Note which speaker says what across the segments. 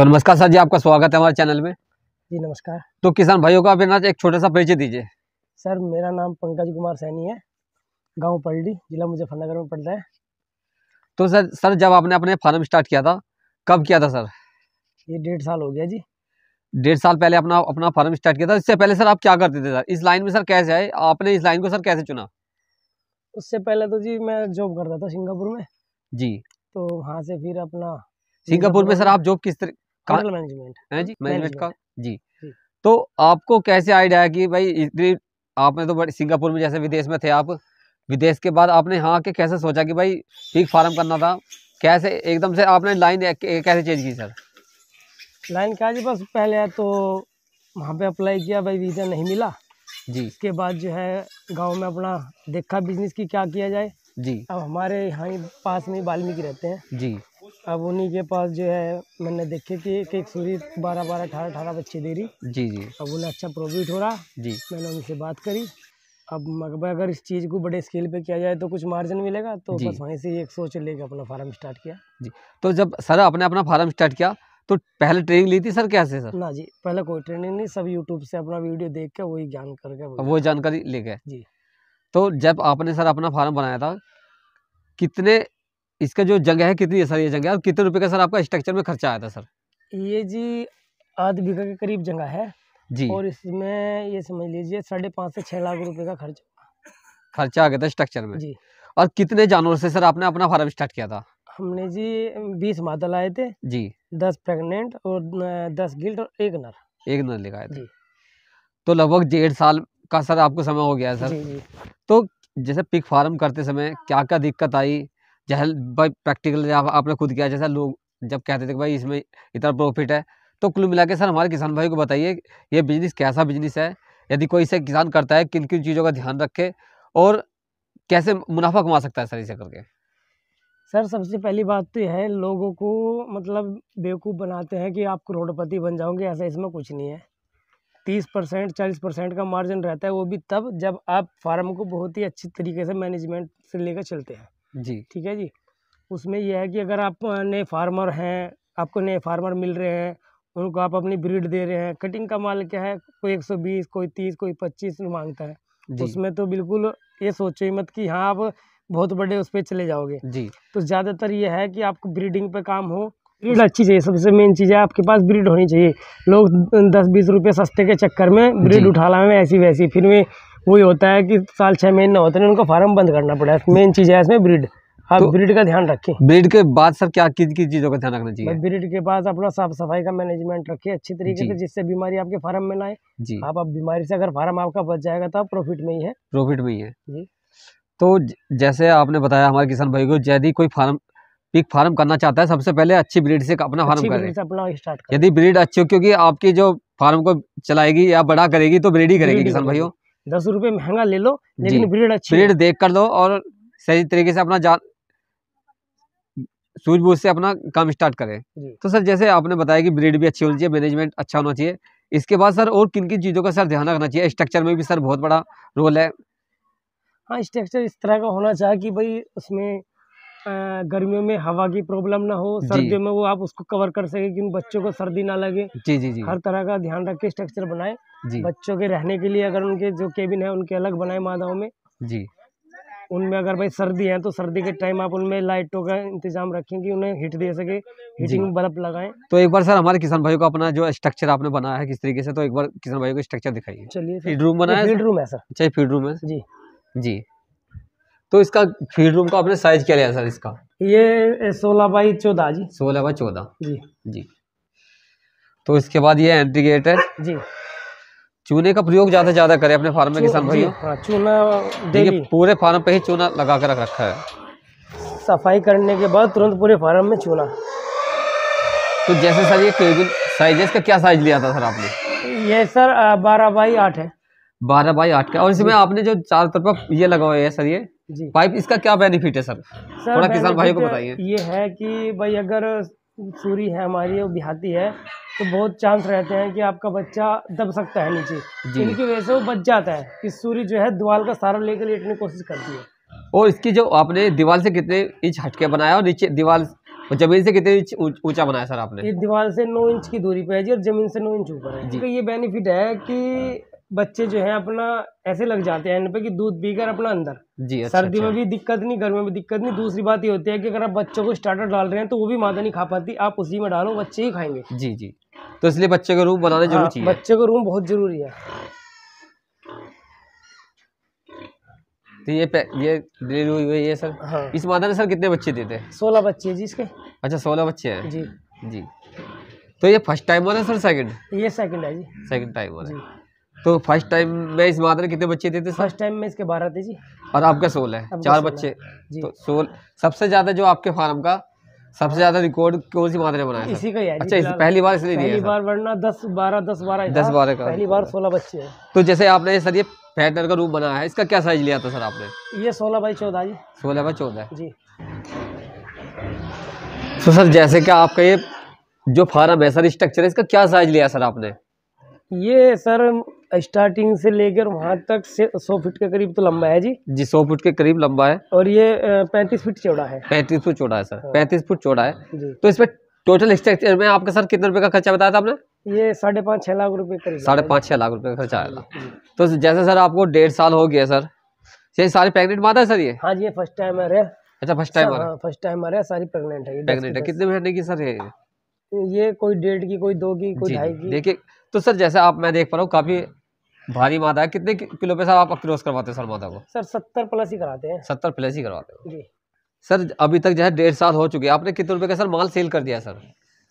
Speaker 1: तो नमस्कार सर जी आपका स्वागत है हमारे चैनल में जी नमस्कार तो किसान भाइयों का अपना एक छोटा सा परिचय दीजिए
Speaker 2: सर मेरा नाम पंकज कुमार सैनी है गांव पलडी जिला मुजफ्फरनगर में पड़ता है
Speaker 1: तो सर सर जब आपने अपने फार्म स्टार्ट किया था कब किया था सर
Speaker 2: ये डेढ़ साल हो गया जी
Speaker 1: डेढ़ साल पहले अपना अपना फार्म स्टार्ट किया था इससे पहले सर आप क्या करते थे सर इस लाइन में सर कैसे आए आपने इस लाइन को सर कैसे चुना
Speaker 2: उससे पहले तो जी मैं जॉब करता था सिंगापुर में जी तो वहाँ से फिर अपना सिंगापुर में सर आप जॉब किस तरह मैनेजमेंट हाँ का हाँ,
Speaker 1: जी तो आपको कैसे आइडिया है कि भाई इतनी आपने तो बड़े सिंगापुर में जैसे विदेश में थे आप विदेश के बाद आपने यहाँ के कैसे सोचा कि भाई पिग फार्म करना था कैसे एकदम से आपने लाइन कैसे चेंज की सर
Speaker 2: लाइन क्या जी बस पहले तो वहाँ पे अप्लाई किया भाई वीज़ा नहीं मिला जी इसके बाद जो है गांव में अपना देखा बिजनेस की क्या किया जाए जी अब हमारे यहाँ पास में वाल्मीकि रहते हैं जी अब उन्हीं के पास जो है मैंने देखे कि एक एक सूरी बारह बारह अठारह अठारह बच्चे दे रही जी जी अब उन्हें अच्छा प्रॉफिट हो रहा जी मैंने उनसे बात करी अब मकबा अगर इस चीज़ को बड़े स्केल पे किया जाए तो कुछ मार्जिन मिलेगा तो बस वहीं से एक सोच लेके अपना फार्म स्टार्ट किया
Speaker 1: जी तो जब सर आपने अपना फार्म स्टार्ट किया तो पहले ट्रेनिंग ली थी सर कैसे सर
Speaker 2: ना जी पहले कोई ट्रेनिंग नहीं सब यूट्यूब से अपना वीडियो देख के वही ज्ञान करके वो
Speaker 1: जानकारी ले गए जी तो जब आपने सर अपना फार्म बनाया था कितने इसका जो जगह है कितनी है सर ये जगह और कितने रुपए का सर आपका स्ट्रक्चर में खर्चा आया था सर
Speaker 2: ये जी आध बीघा के करीब जगह है जी और इसमें ये समझ लीजिए साढ़े पाँच से छः लाख रुपए का खर्च
Speaker 1: खर्चा आ गया था स्ट्रक्चर में जी और कितने जानवर से सर आपने अपना फार्म स्टार्ट किया था
Speaker 2: हमने जी बीस मादा लाए थे जी दस प्रेगनेंट और दस गिल्ट और एक नर एक नर लिखाए थे
Speaker 1: तो लगभग डेढ़ साल का सर आपको समय हो गया सर जी जी। तो जैसे पिक फार्म करते समय क्या क्या दिक्कत आई जैसे भाई प्रैक्टिकल आप, आपने खुद किया जैसा लोग जब कहते थे कि भाई इसमें इतना प्रॉफिट है तो कुल मिला के सर हमारे किसान भाई को बताइए ये बिजनेस कैसा बिजनेस है यदि कोई इसे किसान करता है किन किन चीज़ों का ध्यान रखे और कैसे मुनाफा कमा सकता है सर इसे करके
Speaker 2: सर सबसे पहली बात तो यह है लोगों को मतलब बेवकूफ़ बनाते हैं कि आप करोड़पति बन जाओगे ऐसा इसमें कुछ नहीं है तीस परसेंट चालीस परसेंट का मार्जिन रहता है वो भी तब जब आप फार्म को बहुत ही अच्छी तरीके से मैनेजमेंट से लेकर चलते हैं जी ठीक है जी उसमें यह है कि अगर आप नए फार्मर हैं आपको नए फार्मर मिल रहे हैं उनको आप अपनी ब्रीड दे रहे हैं कटिंग का माल क्या है कोई एक सौ बीस कोई तीस कोई पच्चीस मांगता है उसमें तो बिल्कुल ये सोचो ही मत कि हाँ आप बहुत बड़े उस पर चले जाओगे जी तो ज़्यादातर ये है कि आपको ब्रीडिंग पे काम हो ब्रीड अच्छी चाहिए सबसे मेन चीज़ है आपके पास ब्रीड होनी चाहिए लोग दस बीस रुपये सस्ते के चक्कर में ब्रीड उठा लाए ऐसी वैसी फिर में वही होता है कि साल छः महीने होते हैं उनको फार्म बंद करना पड़ा है मेन चीज़ है इसमें ब्रीड आप तो ब्रीड का ध्यान रखें ब्रीड के बाद सर क्या किस किस चीज़ों का ध्यान रखना चाहिए ब्रीड के बाद अपना साफ सफाई का मैनेजमेंट रखें अच्छी तरीके से जिससे बीमारी आपके फार्म में ना आए आप अब बीमारी से अगर फार्म आपका बच जाएगा तो आप प्रॉफिट में ही है
Speaker 1: प्रॉफिट में ही है जी तो जैसे आपने बताया हमारे किसान भाई को यदि कोई फार्म पिक फार्म करना चाहता है सबसे पहले अच्छी ब्रीड से अपना फार्म अपना स्टार्ट यदि ब्रीड अच्छी हो क्योंकि आपकी जो फार्म को चलाएगी या बड़ा करेगी तो ब्रीड ही करेगी किसान भाइयों
Speaker 2: दस रुपए महंगा ले लो लेकिन
Speaker 1: ब्रीड अच्छी ब्रीड देख कर लो और सही तरीके से अपना जान सूझबूझ से अपना काम स्टार्ट करें तो सर जैसे आपने बताया कि ब्रीड भी अच्छी होनी चाहिए मैनेजमेंट अच्छा होना चाहिए इसके बाद सर और किन किन चीज़ों का सर ध्यान रखना चाहिए स्ट्रक्चर में भी सर बहुत बड़ा रोल है
Speaker 2: हाँ स्ट्रक्चर इस तरह का होना चाहिए कि भाई उसमें गर्मियों में हवा की प्रॉब्लम ना हो सर्दियों में वो आप उसको कवर कर सके कि बच्चों को सर्दी ना लगे जी जी जी हर तरह का ध्यान रख के स्ट्रक्चर बनाए बच्चों के रहने के लिए अगर उनके जो केबिन है उनके अलग बनाए मादाओं में जी उनमें अगर भाई सर्दी है तो सर्दी के टाइम आप उनमें लाइटों का इंतजाम रखें कि उन्हें हीट दे सके हीटिंग बल्ब लगाएं
Speaker 1: तो एक बार सर हमारे किसान भाइयों को अपना जो स्ट्रक्चर आपने बनाया है किस तरीके से तो एक बार किसान भाइयों को स्ट्रक्चर दिखाइए चलिए फीड रूम बनाया फीड रूम है सर चाहिए फीड रूम है जी जी तो इसका फीड रूम का आपने साइज क्या लिया सर इसका ये सोलह बाई चौदह जी सोलह बाई चौदह जी जी तो इसके बाद ये एंट्री गेट है जी चूने का प्रयोग ज्यादा ज्यादा करें अपने फार्म में किसान भाइयों हाँ,
Speaker 2: चूना देखिए
Speaker 1: पूरे फार्म पे ही चूना लगा कर रख रखा है
Speaker 2: सफाई करने के बाद तुरंत पूरे फार्म में चूना तो जैसे सर
Speaker 1: ये केबिन साइज इसका क्या साइज लिया था सर
Speaker 2: आपने ये सर बारह बाई आठ है
Speaker 1: बारह बाई आठ का और इसमें आपने जो चार तरफ ये लगा हुआ है सर ये पाइप इसका क्या बेनिफिट है सर,
Speaker 2: सर थोड़ा किसान भाइयों को बताइए ये है कि भाई अगर सूरी है हमारी और बिहाती है तो बहुत चांस रहते हैं कि आपका बच्चा दब सकता है नीचे इनकी वजह से वो बच जाता है कि सूरी जो है दीवाल का सारा लेकर लेटने की कोशिश करती है
Speaker 1: और इसकी जो आपने दीवार से कितने इंच हटके बनाया और नीचे दीवार जमीन से कितने इंच ऊंचा बनाया सर आपने
Speaker 2: ये दीवार से नौ इंच की दूरी पे है जी और जमीन से नौ इंच ऊपर है जी ये बेनिफिट है कि बच्चे जो है अपना ऐसे लग जाते हैं इन पे कि दूध पीकर अपना अंदर
Speaker 1: जी अच्छा, सर्दी में अच्छा। भी
Speaker 2: दिक्कत नहीं गर्मी में भी दिक्कत नहीं दूसरी बात ये होती है कि अगर आप बच्चों को स्टार्टर डाल रहे हैं तो वो भी माता नहीं खा पाती आप उसी में डालो बच्चे ही खाएंगे
Speaker 1: जी जी तो इसलिए बच्चे का रूम बनाना जरूरी हाँ, चाहिए बच्चे
Speaker 2: का रूम बहुत जरूरी है
Speaker 1: तो ये ये डिलीवरी हुई है सर हाँ। इस माता ने सर कितने बच्चे देते हैं सोलह बच्चे जी इसके अच्छा सोलह बच्चे हैं जी जी तो ये फर्स्ट टाइम हो रहा है सर सेकंड
Speaker 2: ये सेकंड है जी सेकंड टाइम हो रहा है
Speaker 1: तो फर्स्ट टाइम में इस मादर कितने बच्चे थे फर्स्ट तो टाइम में इसके बारह थे जी और आपका सोल है चार बच्चे तो सोल सबसे ज़्यादा जो आपके फार्म का सबसे ज्यादा रिकॉर्ड कौन सी मादर ने बनाया इसी का है अच्छा इस, पहली बार इसलिए पहली बार
Speaker 2: वरना दस बारह दस बारह दस बारह का पहली बार सोलह बच्चे हैं
Speaker 1: तो जैसे आपने सर ये फैटर का रूप बनाया है इसका क्या साइज लिया था सर आपने
Speaker 2: ये सोलह बाई चौदह जी
Speaker 1: सोलह बाई चौदह जी तो सर जैसे कि आपका ये जो फार्म है सर स्ट्रक्चर है इसका क्या साइज लिया सर आपने
Speaker 2: ये सर स्टार्टिंग से लेकर वहाँ तक से सौ फीट के करीब तो लंबा है जी
Speaker 1: जी सौ फीट के करीब लंबा है
Speaker 2: और ये पैंतीस फीट चौड़ा है
Speaker 1: पैंतीस फुट चौड़ा है सर हाँ। पैंतीस फुट चौड़ा है
Speaker 2: तो इसमें टोटल स्ट्रक्चर में आपका सर कितने
Speaker 1: रुपए का खर्चा बताया था आपने
Speaker 2: ये साढ़े पाँच छह लाख रुपए करीब साढ़े पाँच
Speaker 1: छह लाख रुपए का खर्चा आया तो जैसे सर आपको डेढ़ साल हो गया सर ये सारे प्रेगनेंट माता है सर ये
Speaker 2: हाँ जी ये फर्स्ट टाइम है अच्छा फर्स्ट टाइम फर्स्ट टाइम है सारी प्रेगनेंट है प्रेगनेंट है कितने
Speaker 1: महीने की सर ये
Speaker 2: ये कोई डेढ़ की कोई दो की कोई ढाई की देखिए
Speaker 1: तो सर जैसे आप मैं देख पा रहा हूँ काफी भारी मादा है कितने किलो पे सर आप क्रॉस करवाते हैं सर मादा को
Speaker 2: सर सत्तर प्लस ही कराते हैं
Speaker 1: सत्तर प्लस ही करवाते हैं जी सर अभी तक जो है डेढ़ साल हो चुके हैं आपने कितने रुपए का सर माल सेल कर दिया सर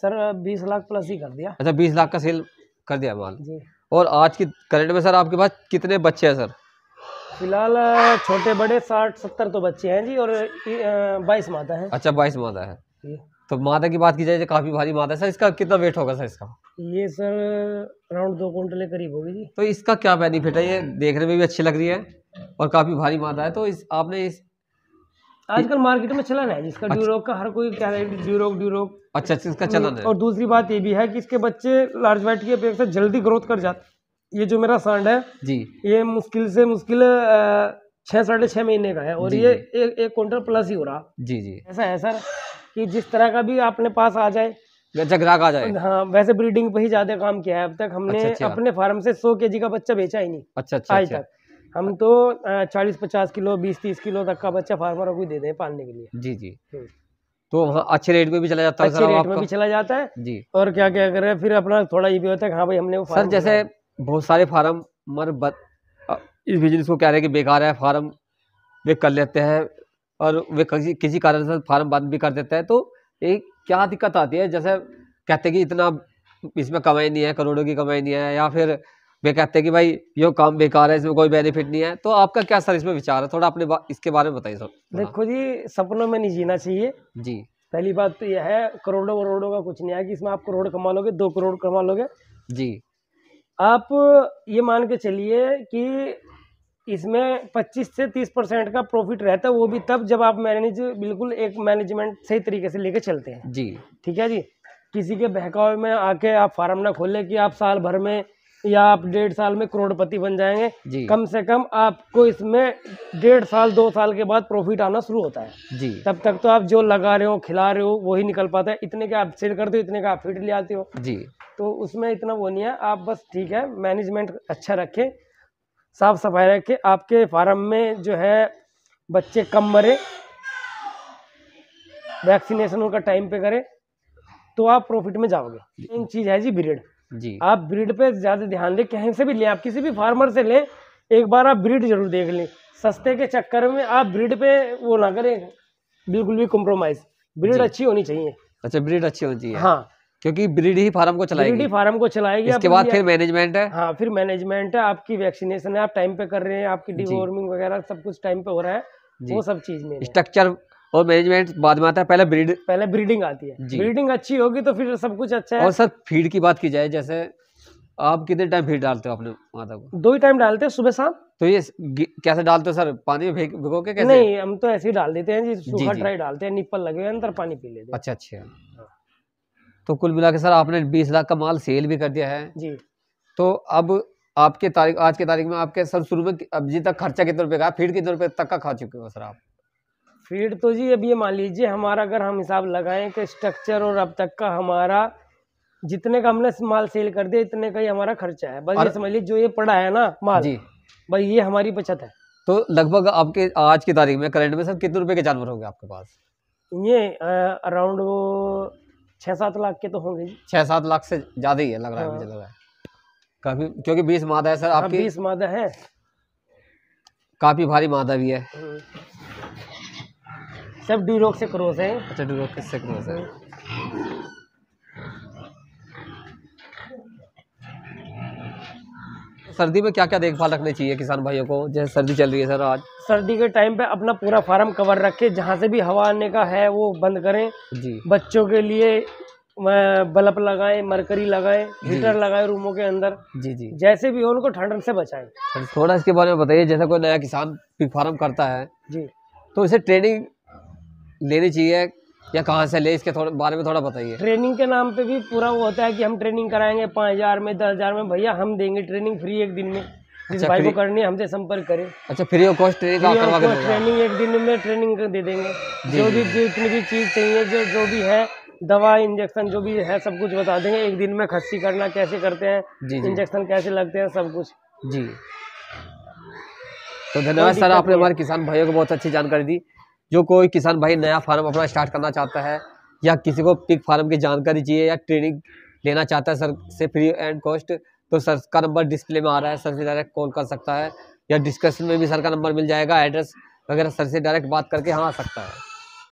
Speaker 2: सर बीस लाख प्लस ही कर दिया
Speaker 1: अच्छा बीस लाख का सेल कर दिया माल जी और आज की करंट में सर आपके पास कितने बच्चे हैं सर
Speaker 2: फिलहाल छोटे बड़े साठ सत्तर तो बच्चे हैं जी और बाईस माता है
Speaker 1: अच्छा बाईस माता है तो मादा की बात की जाए काफ़ी भारी मादा सर इसका कितना वेट होगा सर इसका
Speaker 2: ये सर अराउंड दो क्विंटल करीब होगी जी
Speaker 1: तो इसका क्या बेनिफिट है ये देखने में भी अच्छी लग रही है और काफ़ी भारी मादा है तो इस आपने इस
Speaker 2: आजकल मार्केट में चलन है जिसका अच्छा। ड्यूरोक का हर कोई क्या है ड्यूरोक ड्यूरोक अच्छा अच्छा इसका चलन है और दूसरी बात ये भी है कि इसके बच्चे लार्ज वाइट की अपेक्षा जल्दी ग्रोथ कर जाते ये जो मेरा सांड है जी ये मुश्किल से मुश्किल छः साढ़े छः महीने का है और ये एक क्विंटल प्लस ही हो रहा जी जी ऐसा है सर कि जिस तरह का भी आपने पास आ जाए वैसा ग्राहक आ जाए हाँ वैसे ब्रीडिंग पे ही ज्यादा काम किया है अब तक हमने अच्छा, अच्छा। अपने फार्म से सौ के का बच्चा बेचा ही नहीं अच्छा, अच्छा आज अच्छा। तक हम तो चालीस पचास किलो बीस तीस किलो तक का बच्चा फार्मरों को दे दें पालने के लिए जी जी हम्म।
Speaker 1: तो अच्छे रेट में भी चला जाता है अच्छे रेट में भी चला जाता है जी
Speaker 2: और क्या क्या कर रहे फिर अपना थोड़ा ये भी होता है हाँ भाई हमने सर जैसे बहुत सारे फार्म
Speaker 1: इस बिजनेस को कह रहे हैं कि बेकार है फार्म वे कर लेते हैं और वे किसी किसी कारण से फार्म बंद भी कर देते हैं तो एक क्या दिक्कत आती है जैसे कहते हैं कि इतना इसमें कमाई नहीं है करोड़ों की कमाई नहीं है या फिर वे कहते हैं कि भाई ये काम बेकार है इसमें कोई बेनिफिट नहीं है तो आपका क्या सर इसमें विचार है थोड़ा अपने बा, इसके बारे में बताइए सर
Speaker 2: देखो जी सपनों में नहीं जीना चाहिए जी पहली बात तो यह है करोड़ों करोड़ों का कुछ नहीं है कि इसमें आप करोड़ कमा लोगे दो करोड़ कमा लोगे जी आप ये मान के चलिए कि इसमें 25 से 30 परसेंट का प्रॉफिट रहता है वो भी तब जब आप मैनेज बिल्कुल एक मैनेजमेंट सही तरीके से लेके चलते हैं जी ठीक है जी किसी के बहकावे में आके आप फार्म ना खोले कि आप साल भर में या आप डेढ़ साल में करोड़पति बन जाएंगे कम से कम आपको इसमें डेढ़ साल दो साल के बाद प्रॉफिट आना शुरू होता है जी तब तक तो आप जो लगा रहे हो खिला रहे हो वही निकल पाता है इतने के आप सेल करते हो इतने का आप फिट ले आते हो जी तो उसमें इतना वो नहीं है आप बस ठीक है मैनेजमेंट अच्छा रखें साफ सफाई रखें आपके फार्म में जो है बच्चे कम मरे वैक्सीनेशन उनका टाइम पे करें तो आप प्रॉफिट में जाओगे एक चीज़ है जी ब्रीड जी आप ब्रीड पे ज़्यादा ध्यान दें कहीं से भी लें आप किसी भी फार्मर से लें एक बार आप ब्रीड जरूर देख लें सस्ते के चक्कर में आप ब्रीड पे वो ना करें बिल्कुल भी कॉम्प्रोमाइज़ ब्रीड अच्छी होनी चाहिए अच्छा ब्रीड अच्छी होनी चाहिए हाँ क्योंकि ब्रीड ही फार्म को चलाएगी ब्रीड फार्म को चलाएगी इसके बाद फिर मैनेजमेंट है हाँ फिर मैनेजमेंट है आपकी वैक्सीनेशन है आप टाइम पे कर रहे हैं आपकी डिवॉर्मिंग वगैरह सब कुछ टाइम पे हो रहा है वो सब चीज में
Speaker 1: स्ट्रक्चर और मैनेजमेंट बाद में आता है पहले ब्रीड पहले ब्रीडिंग आती है ब्रीडिंग
Speaker 2: अच्छी होगी तो फिर सब कुछ अच्छा है और सर
Speaker 1: फीड की बात की जाए जैसे आप कितने टाइम फीड डालते हो अपने माता को दो ही टाइम डालते हैं सुबह शाम तो ये कैसे डालते हो सर पानी में भिगो के कैसे नहीं
Speaker 2: हम तो ऐसे ही डाल देते हैं जी सूखा ड्राई डालते हैं निप्पल लगे अंदर पानी पी लेते हैं
Speaker 1: अच्छा अच्छा तो कुल मिला के सर आपने बीस लाख का माल सेल भी कर दिया है जी तो अब आपके तारीख आज के तारीख में आपके सर शुरू में अब जी तक खर्चा कितने रुपए का फीड कितने रुपए तक का खा चुके हो सर आप
Speaker 2: फीड तो जी अब ये मान लीजिए हमारा अगर हम हिसाब लगाएं कि स्ट्रक्चर और अब तक का हमारा जितने का हमने माल सेल कर दिया इतने का ही हमारा खर्चा है बस ये समझ लीजिए जो ये पड़ा है ना माल जी भाई ये हमारी बचत है
Speaker 1: तो लगभग आपके आज की तारीख में करंट में सर कितने रुपए के जानवर हो गए आपके पास
Speaker 2: ये अराउंड वो छह सात लाख के तो होंगे
Speaker 1: छह सात लाख से ज़्यादा ही है लग रहा है हाँ। मुझे लग रहा है काफ़ी क्योंकि बीस मादा है सर हाँ, आपकी बीस मादा है काफ़ी भारी मादा भी है
Speaker 2: हाँ। सब ड्यूरोक से
Speaker 1: क्रोस है अच्छा ड्यूरोक से क्रोस है सर्दी में क्या क्या देखभाल रखनी चाहिए
Speaker 2: किसान भाइयों को जैसे सर्दी चल रही है सर आज सर्दी के टाइम पे अपना पूरा फार्म कवर रखें जहाँ से भी हवा आने का है वो बंद करें जी बच्चों के लिए बल्ब लगाएं मरकरी लगाएं हीटर लगाएं रूमों के अंदर जी जी जैसे भी हो उनको ठंड से बचाएं
Speaker 1: थोड़ा इसके बारे में बताइए जैसे कोई नया किसान पिग फार्म करता है जी तो इसे ट्रेनिंग लेनी चाहिए या कहाँ से ले इसके थोड़ा बारे में थोड़ा बताइए
Speaker 2: ट्रेनिंग के नाम पे भी पूरा वो होता है कि हम ट्रेनिंग कराएंगे पाँच हज़ार में दस हज़ार में भैया हम देंगे ट्रेनिंग फ्री एक दिन में अच्छा, जिस अच्छा, भाई को करनी है हमसे संपर्क करें
Speaker 1: अच्छा free of cost training training
Speaker 2: एक दिन में ट्रेनिंग दे देंगे जो भी जितनी भी चीज़ चाहिए जो जो भी है दवा इंजेक्शन जो भी है सब कुछ बता देंगे एक दिन में खस्सी करना कैसे करते हैं इंजेक्शन कैसे लगते हैं सब कुछ जी
Speaker 1: तो धन्यवाद सर आपने
Speaker 2: हमारे किसान भाइयों को बहुत अच्छी जानकारी दी
Speaker 1: जो कोई किसान भाई नया फार्म अपना स्टार्ट करना चाहता है या किसी को पिक फार्म की जानकारी चाहिए या ट्रेनिंग लेना चाहता है सर से फ्री एंड कॉस्ट तो सर का नंबर डिस्प्ले में आ रहा है सर से डायरेक्ट कॉल कर सकता है या डिस्कशन में भी सर का नंबर मिल जाएगा एड्रेस वगैरह सर से डायरेक्ट बात करके हाँ आ सकता है